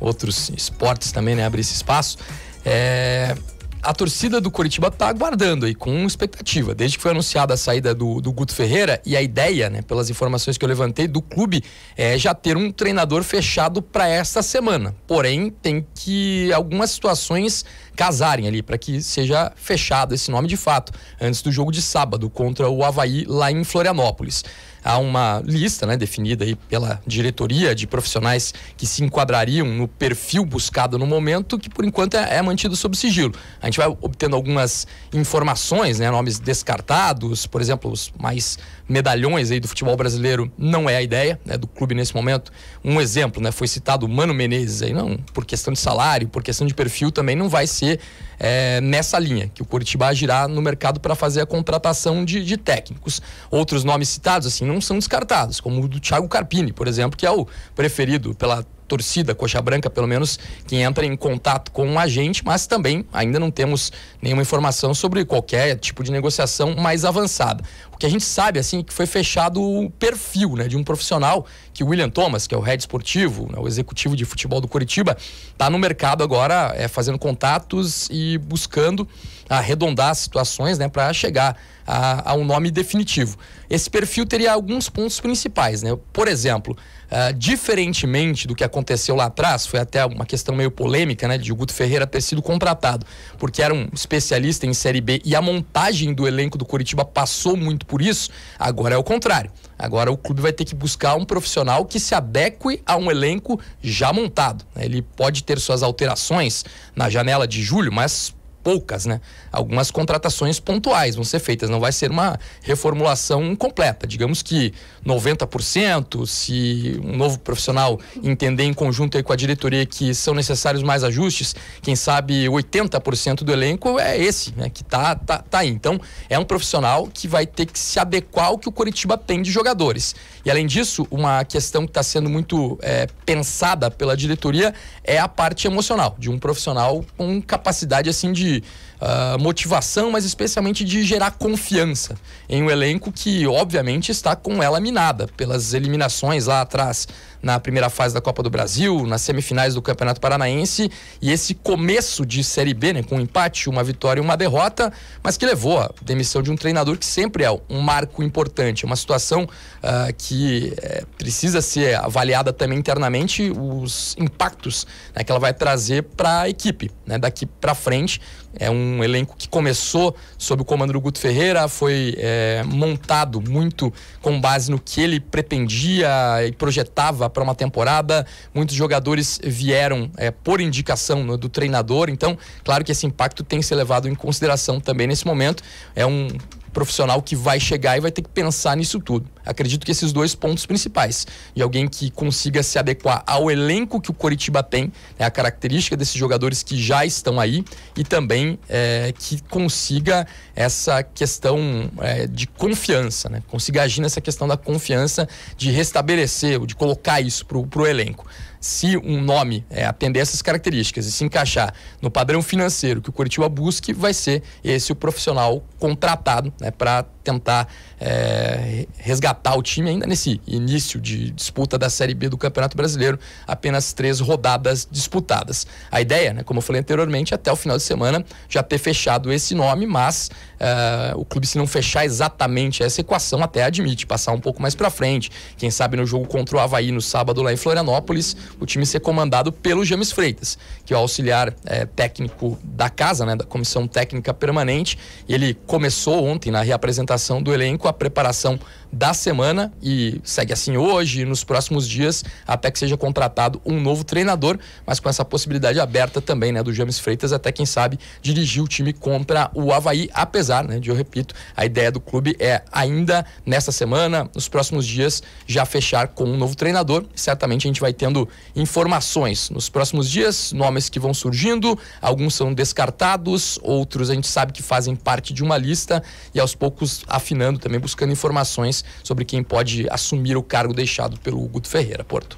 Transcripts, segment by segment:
outros esportes também, né? Abrir esse espaço. É, a torcida do Curitiba está aguardando aí, com expectativa. Desde que foi anunciada a saída do, do, Guto Ferreira e a ideia, né, pelas informações que eu levantei, do clube é já ter um treinador fechado para esta semana. Porém, tem que algumas situações casarem ali para que seja fechado esse nome de fato, antes do jogo de sábado contra o Havaí lá em Florianópolis há uma lista né, definida aí pela diretoria de profissionais que se enquadrariam no perfil buscado no momento, que por enquanto é, é mantido sob sigilo. A gente vai obtendo algumas informações, né, nomes descartados, por exemplo, os mais medalhões aí do futebol brasileiro não é a ideia né, do clube nesse momento. Um exemplo, né, foi citado o Mano Menezes aí, não, por questão de salário, por questão de perfil também não vai ser é, nessa linha que o Curitiba agirá no mercado para fazer a contratação de, de técnicos. Outros nomes citados, assim, não são descartados, como o do Thiago Carpini, por exemplo, que é o preferido pela torcida coxa branca, pelo menos que entra em contato com a gente, mas também ainda não temos nenhuma informação sobre qualquer tipo de negociação mais avançada. O que a gente sabe assim é que foi fechado o perfil, né, de um profissional que o William Thomas, que é o head esportivo, né, o executivo de futebol do Curitiba, está no mercado agora é, fazendo contatos e buscando arredondar situações, né, para chegar a, a um nome definitivo. Esse perfil teria alguns pontos principais, né? Por exemplo, uh, diferentemente do que aconteceu lá atrás, foi até uma questão meio polêmica, né, de o Guto Ferreira ter sido contratado, porque era um especialista em Série B e a montagem do elenco do Curitiba passou muito por isso, agora é o contrário. Agora o clube vai ter que buscar um profissional que se adeque a um elenco já montado. Né? Ele pode ter suas alterações na janela de julho, mas poucas, né? Algumas contratações pontuais vão ser feitas, não vai ser uma reformulação completa. Digamos que 90%, se um novo profissional entender em conjunto com a diretoria que são necessários mais ajustes, quem sabe 80% do elenco é esse, né? Que tá, tá, tá aí. Então, é um profissional que vai ter que se adequar ao que o Curitiba tem de jogadores. E além disso, uma questão que está sendo muito é, pensada pela diretoria é a parte emocional, de um profissional com capacidade assim de uh, motivação, mas especialmente de gerar confiança em um elenco que, obviamente, está com ela minada pelas eliminações lá atrás na primeira fase da Copa do Brasil, nas semifinais do Campeonato Paranaense, e esse começo de Série B, né, com um empate, uma vitória e uma derrota, mas que levou à demissão de um treinador que sempre é um marco importante, é uma situação uh, que é, precisa ser avaliada também internamente, os impactos né, que ela vai trazer para a equipe, né, daqui para frente. É um elenco que começou sob o comando do Guto Ferreira, foi é, montado muito com base no que ele pretendia e projetava para uma temporada. Muitos jogadores vieram é, por indicação né, do treinador. Então, claro que esse impacto tem que ser levado em consideração também nesse momento. É um profissional que vai chegar e vai ter que pensar nisso tudo. Acredito que esses dois pontos principais, e alguém que consiga se adequar ao elenco que o Coritiba tem, né, a característica desses jogadores que já estão aí, e também é, que consiga essa questão é, de confiança, né, consiga agir nessa questão da confiança, de restabelecer, ou de colocar isso para o elenco se um nome é, atender essas características e se encaixar no padrão financeiro que o Curitiba busque, vai ser esse o profissional contratado né, para tentar é, resgatar o time ainda nesse início de disputa da Série B do Campeonato Brasileiro, apenas três rodadas disputadas. A ideia, né, como eu falei anteriormente, é até o final de semana já ter fechado esse nome, mas é, o clube se não fechar exatamente essa equação até admite passar um pouco mais para frente. Quem sabe no jogo contra o Havaí no sábado lá em Florianópolis, o time ser comandado pelo James Freitas, que é o auxiliar é, técnico da casa, né, da comissão técnica permanente. Ele começou ontem na reapresentação do elenco, a preparação da semana e segue assim hoje e nos próximos dias até que seja contratado um novo treinador, mas com essa possibilidade aberta também, né, do James Freitas até quem sabe dirigir o time contra o Havaí, apesar, né, de eu repito, a ideia do clube é ainda nesta semana, nos próximos dias já fechar com um novo treinador. Certamente a gente vai tendo informações nos próximos dias, nomes que vão surgindo, alguns são descartados, outros a gente sabe que fazem parte de uma lista e aos poucos afinando também, buscando informações sobre quem pode assumir o cargo deixado pelo Guto Ferreira. Porto.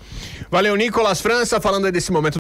Valeu, Nicolas França, falando aí desse momento.